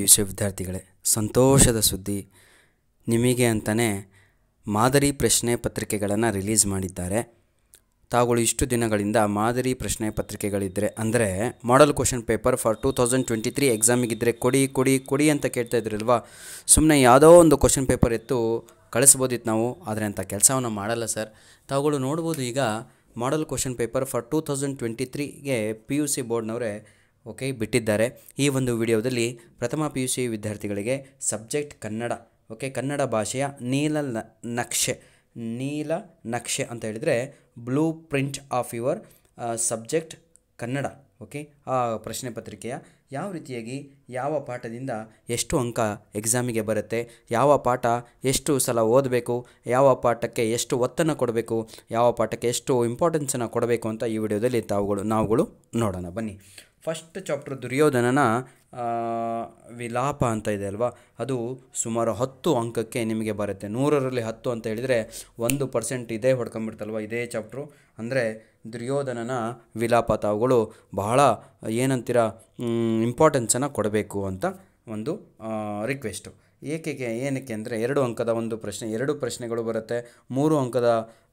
P U C ವಿದ್ಯಾರ್ಥಿಗಳೇ ಸಂತೋಷದ ಸುದ್ದಿ ನಿಮಗೆ ಅಂತಲೇ ಮಾದರಿ ಪ್ರಶ್ನೆ ಪತ್ರಿಕೆಗಳನ್ನು ರಿಲೀಸ್ ಮಾಡಿದ್ದಾರೆ ತಾವುಗಳು ಇಷ್ಟು ದಿನಗಳಿಂದ ಮಾದರಿ ಪ್ರಶ್ನೆ ಪತ್ರಿಕೆಗಳಿದ್ದರೆ ಅಂದರೆ model question paper for two thousand twenty three ಎಕ್ಸಾಮಿಗಿದ್ದರೆ ಕೊಡಿ ಕೊಡಿ ಕೊಡಿ ಅಂತ ಕೇಳ್ತಾ ಇದ್ರಲ್ವಾ ಸುಮ್ಮನೆ ಯಾವುದೋ ಒಂದು ಕ್ವಶನ್ ಪೇಪರ್ ಎತ್ತು ಕಳಿಸ್ಬೋದಿತ್ತು ನಾವು ಆದರೆ ಅಂಥ ಕೆಲಸವನ್ನು ಮಾಡಲ್ಲ ಸರ್ ತಾವುಗಳು ನೋಡ್ಬೋದು ಈಗ model question paper for two thousand twenty ತ್ರೀಗೆ ಪಿ ಯು ಸಿ ಬೋರ್ಡ್ನವರೇ ಓಕೆ ಬಿಟ್ಟಿದ್ದಾರೆ ಈ ಒಂದು ವಿಡಿಯೋದಲ್ಲಿ ಪ್ರಥಮ ಪಿ ಯು ಸಿ ವಿದ್ಯಾರ್ಥಿಗಳಿಗೆ ಸಬ್ಜೆಕ್ಟ್ ಕನ್ನಡ ಓಕೆ ಕನ್ನಡ ಭಾಷೆಯ ನೀಲ ನಕ್ಷೆ ನೀಲ ನಕ್ಷೆ ಅಂತ ಹೇಳಿದರೆ blue print of your subject Kannada okay ಆ ಪ್ರಶ್ನೆ ಪತ್ರಿಕೆಯ ಯಾವ ರೀತಿಯಾಗಿ ಯಾವ ಪಾಠದಿಂದ ಎಷ್ಟು ಅಂಕ ಎಕ್ಸಾಮಿಗೆ ಬರುತ್ತೆ ಯಾವ ಪಾಠ ಎಷ್ಟು ಸಲ ಓದಬೇಕು ಯಾವ ಪಾಠಕ್ಕೆ ಎಷ್ಟು ಒತ್ತನ್ನು ಕೊಡಬೇಕು ಯಾವ ಪಾಠಕ್ಕೆ ಎಷ್ಟು ಇಂಪಾರ್ಟೆನ್ಸನ್ನು ಕೊಡಬೇಕು ಅಂತ ಈ ವಿಡಿಯೋದಲ್ಲಿ ತಾವುಗಳು ನಾವುಗಳು ನೋಡೋಣ ಬನ್ನಿ ಫಸ್ಟ್ ಚಾಪ್ಟರ್ ದುರ್ಯೋಧನನ ವಿಲಾಪ ಅಂತ ಇದೆ ಅಲ್ವಾ ಅದು ಸುಮಾರು ಹತ್ತು ಅಂಕಕ್ಕೆ ನಿಮಗೆ ಬರುತ್ತೆ ನೂರರಲ್ಲಿ ಹತ್ತು ಅಂತ ಹೇಳಿದರೆ ಒಂದು ಪರ್ಸೆಂಟ್ ಇದೇ ಹೊಡ್ಕೊಂಬಿಡ್ತಲ್ವ ಇದೇ ಚಾಪ್ಟ್ರು ಅಂದರೆ ದುರ್ಯೋಧನನ ವಿಲಾಪ ತಾವುಗಳು ಬಹಳ ಏನಂತೀರ ಇಂಪಾರ್ಟೆನ್ಸನ್ನು ಕೊಡಬೇಕು ಅಂತ ಒಂದು ರಿಕ್ವೆಸ್ಟು ಏಕೆಗೆ ಏನಕ್ಕೆ ಅಂದರೆ ಎರಡು ಅಂಕದ ಒಂದು ಪ್ರಶ್ನೆ ಎರಡು ಪ್ರಶ್ನೆಗಳು ಬರುತ್ತೆ ಮೂರು ಅಂಕದ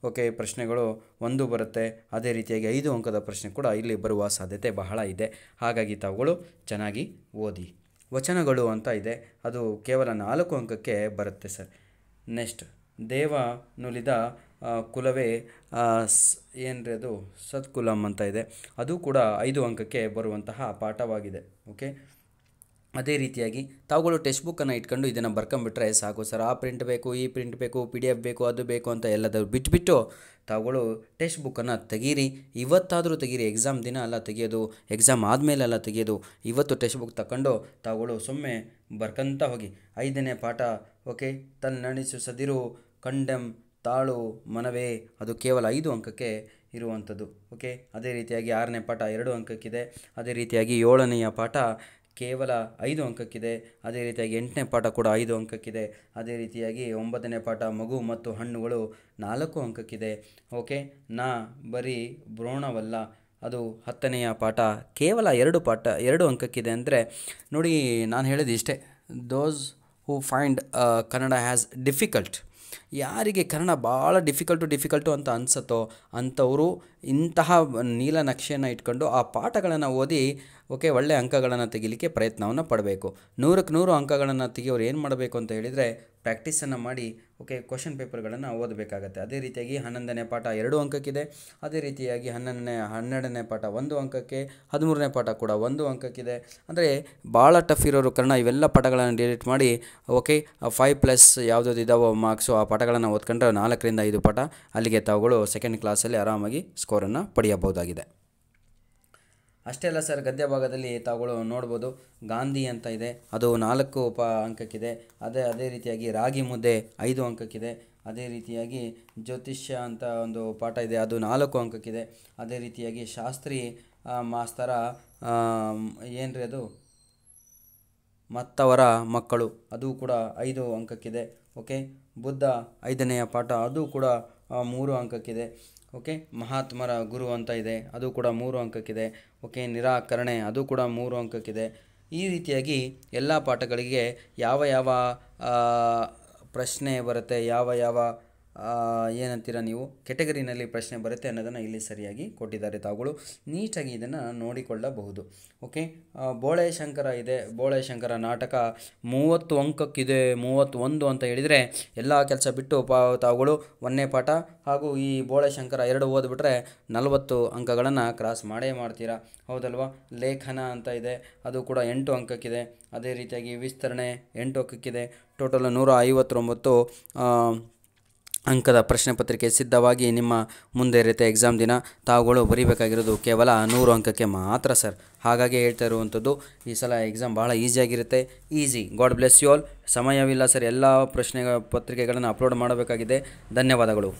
ಓಕೆ ಪ್ರಶ್ನೆಗಳು ಒಂದು ಬರುತ್ತೆ ಅದೇ ರೀತಿಯಾಗಿ ಐದು ಅಂಕದ ಪ್ರಶ್ನೆ ಕೂಡ ಇಲ್ಲಿ ಬರುವ ಸಾಧ್ಯತೆ ಬಹಳ ಇದೆ ಹಾಗಾಗಿ ತಾವುಗಳು ಚೆನ್ನಾಗಿ ಓದಿ ವಚನಗಳು ಅಂತ ಇದೆ ಅದು ಕೇವಲ ನಾಲ್ಕು ಅಂಕಕ್ಕೆ ಬರುತ್ತೆ ಸರ್ ನೆಕ್ಸ್ಟ್ ದೇವ ನುಲಿದ ಕುಲವೇ ಏನ್ರಿ ಅದು ಸತ್ಕುಲಂ ಅಂತ ಇದೆ ಅದು ಕೂಡ ಐದು ಅಂಕಕ್ಕೆ ಬರುವಂತಹ ಪಾಠವಾಗಿದೆ ಓಕೆ ಅದೇ ರೀತಿಯಾಗಿ ತಾವುಗಳು ಟೆಕ್ಸ್ಟ್ ಬುಕ್ಕನ್ನು ಇಟ್ಕೊಂಡು ಇದನ್ನು ಬರ್ಕೊಂಬಿಟ್ರೆ ಸಾಕು ಸರ್ ಆ ಪ್ರಿಂಟ್ ಬೇಕು ಈ ಪ್ರಿಂಟ್ ಬೇಕು ಪಿ ಡಿ ಎಫ್ ಬೇಕು ಅದು ಬೇಕು ಅಂತ ಎಲ್ಲದರೂ ಬಿಟ್ಬಿಟ್ಟು ತಾವುಗಳು ಟೆಕ್ಸ್ಟ್ ಬುಕ್ಕನ್ನು ತೆಗೀರಿ ಇವತ್ತಾದರೂ ತೆಗೀರಿ ಎಕ್ಸಾಮ್ ದಿನ ಅಲ್ಲ ತೆಗೆಯೋದು ಎಕ್ಸಾಮ್ ಆದಮೇಲೆ ಆದಮೇಲೆಲ್ಲ ತೆಗೆಯೋದು ಇವತ್ತು ಟೆಕ್ಸ್ಟ್ ಬುಕ್ ತಗೊಂಡು ತಾವುಗಳು ಸುಮ್ಮನೆ ಬರ್ಕಂತ ಹೋಗಿ ಐದನೇ ಪಾಠ ಓಕೆ ತನ್ನಣಿಸು ಸದಿರು ಕಂಡೆಮ್ ತಾಳು ಮನವೇ ಅದು ಕೇವಲ ಐದು ಅಂಕಕ್ಕೆ ಇರುವಂಥದ್ದು ಓಕೆ ಅದೇ ರೀತಿಯಾಗಿ ಆರನೇ ಪಾಠ ಎರಡು ಅಂಕಕ್ಕಿದೆ ಅದೇ ರೀತಿಯಾಗಿ ಏಳನೆಯ ಪಾಠ ಕೇವಲ ಐದು ಅಂಕಕ್ಕಿದೆ ಅದೇ ರೀತಿಯಾಗಿ ಎಂಟನೇ ಪಾಠ ಕೂಡ ಐದು ಅಂಕಕ್ಕಿದೆ ಅದೇ ರೀತಿಯಾಗಿ ಒಂಬತ್ತನೇ ಪಾಠ ಮಗು ಮತ್ತು ಹಣ್ಣುಗಳು ನಾಲ್ಕು ಅಂಕಕ್ಕಿದೆ ಓಕೆ ನಾ ಬರೀ ಭ್ರೋಣವಲ್ಲ ಅದು ಹತ್ತನೆಯ ಪಾಠ ಕೇವಲ ಎರಡು ಪಾಠ ಎರಡು ಅಂಕಕ್ಕಿದೆ ಅಂದರೆ ನೋಡಿ ನಾನು ಹೇಳಿದ ಇಷ್ಟೇ those who find Kannada has difficult ಯಾರಿಗೆ ಕನ್ನಡ ಭಾಳ ಡಿಫಿಕಲ್ಟು ಡಿಫಿಕಲ್ಟು ಅಂತ ಅನಿಸುತ್ತೋ ಅಂಥವರು ಇಂತಹ ನಕ್ಷೆಯನ್ನು ಇಟ್ಕೊಂಡು ಆ ಪಾಠಗಳನ್ನು ಓದಿ ಓಕೆ ಒಳ್ಳೆ ಅಂಕಗಳನ್ನು ತೆಗಿಲಿಕ್ಕೆ ಪ್ರಯತ್ನವನ್ನು ಪಡಬೇಕು ನೂರಕ್ಕೆ ನೂರು ಅಂಕಗಳನ್ನು ತೆಗಿಯೋರು ಏನು ಮಾಡಬೇಕು ಅಂತ ಹೇಳಿದರೆ ಪ್ರಾಕ್ಟೀಸನ್ನು ಮಾಡಿ ಓಕೆ ಕ್ವಶನ್ ಪೇಪರ್ಗಳನ್ನು ಓದಬೇಕಾಗತ್ತೆ ಅದೇ ರೀತಿಯಾಗಿ ಹನ್ನೊಂದನೇ ಪಾಠ ಎರಡು ಅಂಕಕ್ಕಿದೆ ಅದೇ ರೀತಿಯಾಗಿ ಹನ್ನೊಂದನೇ ಹನ್ನೆರಡನೇ ಪಾಠ ಒಂದು ಅಂಕಕ್ಕೆ ಹದಿಮೂರನೇ ಪಾಠ ಕೂಡ ಒಂದು ಅಂಕಕ್ಕಿದೆ ಅಂದರೆ ಭಾಳ ಟಫ್ ಇರೋರು ಕಾರಣ ಇವೆಲ್ಲ ಪಾಠಗಳನ್ನು ಡಿಲೀಟ್ ಮಾಡಿ ಓಕೆ ಫೈವ್ ಪ್ಲಸ್ ಯಾವುದಾದ್ರು ಇದಾವೋ ಮಾರ್ಕ್ಸು ಆ ಪಾಠಗಳನ್ನು ಓದ್ಕೊಂಡ್ರೆ ನಾಲ್ಕರಿಂದ ಐದು ಪಾಠ ಅಲ್ಲಿಗೆ ತಾವುಗಳು ಸೆಕೆಂಡ್ ಕ್ಲಾಸಲ್ಲಿ ಆರಾಮಾಗಿ ಸ್ಕೋರನ್ನು ಪಡೆಯಬಹುದಾಗಿದೆ ಅಷ್ಟೇ ಅಲ್ಲ ಸರ್ ಗದ್ಯ ಭಾಗದಲ್ಲಿ ತಾವುಗಳು ನೋಡ್ಬೋದು ಗಾಂಧಿ ಅಂತ ಇದೆ ಅದು ನಾಲ್ಕು ಪ ಅಂಕಕ್ಕಿದೆ ಅದೇ ಅದೇ ರೀತಿಯಾಗಿ ರಾಗಿ ಮುದ್ದೆ ಐದು ಅಂಕಕ್ಕಿದೆ ಅದೇ ರೀತಿಯಾಗಿ ಜ್ಯೋತಿಷ್ಯ ಅಂತ ಒಂದು ಪಾಠ ಇದೆ ಅದು ನಾಲ್ಕು ಅಂಕಕ್ಕಿದೆ ಅದೇ ರೀತಿಯಾಗಿ ಶಾಸ್ತ್ರಿ ಮಾಸ್ತರ ಏನ್ರಿ ಅದು ಮತ್ತವರ ಮಕ್ಕಳು ಅದು ಕೂಡ ಐದು ಅಂಕಕ್ಕಿದೆ ಓಕೆ ಬುದ್ಧ ಐದನೆಯ ಪಾಠ ಅದು ಕೂಡ ಮೂರು ಅಂಕಕ್ಕಿದೆ ಓಕೆ ಮಹಾತ್ಮರ ಗುರು ಅಂತ ಇದೆ ಅದು ಕೂಡ ಮೂರು ಅಂಕಕ್ಕಿದೆ ಓಕೆ ನಿರಾಕರಣೆ ಅದು ಕೂಡ ಮೂರು ಅಂಕಕ್ಕಿದೆ ಈ ರೀತಿಯಾಗಿ ಎಲ್ಲ ಪಾಠಗಳಿಗೆ ಯಾವ ಯಾವ ಪ್ರಶ್ನೆ ಬರುತ್ತೆ ಯಾವ ಯಾವ ಏನಂತೀರ ನೀವು ಕೆಟಗರಿನಲ್ಲಿ ಪ್ರಶ್ನೆ ಬರುತ್ತೆ ಅನ್ನೋದನ್ನು ಇಲ್ಲಿ ಸರಿಯಾಗಿ ಕೊಟ್ಟಿದ್ದಾರೆ ತಾವುಗಳು ನೀಟಾಗಿ ಇದನ್ನು ನೋಡಿಕೊಳ್ಳಬಹುದು ಓಕೆ ಬೋಳೆ ಶಂಕರ ಇದೆ ಬೋಳೆ ಶಂಕರ ನಾಟಕ ಮೂವತ್ತು ಅಂಕಕ್ಕಿದೆ ಒಂದು ಅಂತ ಹೇಳಿದರೆ ಎಲ್ಲ ಕೆಲಸ ಬಿಟ್ಟು ಪಾ ತಾವುಗಳು ಒಂದನೇ ಪಾಠ ಹಾಗೂ ಈ ಬೋಳೆ ಶಂಕರ ಎರಡು ಓದ್ಬಿಟ್ರೆ ನಲವತ್ತು ಅಂಕಗಳನ್ನು ಕ್ರಾಸ್ ಮಾಡೇ ಮಾಡ್ತೀರಾ ಹೌದಲ್ವಾ ಲೇಖನ ಅಂತ ಇದೆ ಅದು ಕೂಡ ಎಂಟು ಅಂಕಕ್ಕಿದೆ ಅದೇ ರೀತಿಯಾಗಿ ವಿಸ್ತರಣೆ ಎಂಟು ಅಂಕಕ್ಕಿದೆ ಟೋಟಲ್ ನೂರ ಐವತ್ತೊಂಬತ್ತು ಅಂಕದ ಪ್ರಶ್ನೆ ಪತ್ರಿಕೆ ಸಿದ್ಧವಾಗಿ ನಿಮ್ಮ ಮುಂದೆ ಇರುತ್ತೆ ಎಕ್ಸಾಮ್ ದಿನ ತಾವುಗಳು ಬರೀಬೇಕಾಗಿರೋದು ಕೇವಲ ನೂರು ಅಂಕಕ್ಕೆ ಮಾತ್ರ ಸರ್ ಹಾಗಾಗಿ ಹೇಳ್ತಾ ಇರುವಂಥದ್ದು ಈ ಸಲ ಎಕ್ಸಾಮ್ ಭಾಳ ಈಸಿಯಾಗಿರುತ್ತೆ easy god bless you all ಸಮಯವಿಲ್ಲ ಸರ್ ಎಲ್ಲ ಪ್ರಶ್ನೆ ಪತ್ರಿಕೆಗಳನ್ನು ಅಪ್ಲೋಡ್ ಮಾಡಬೇಕಾಗಿದೆ ಧನ್ಯವಾದಗಳು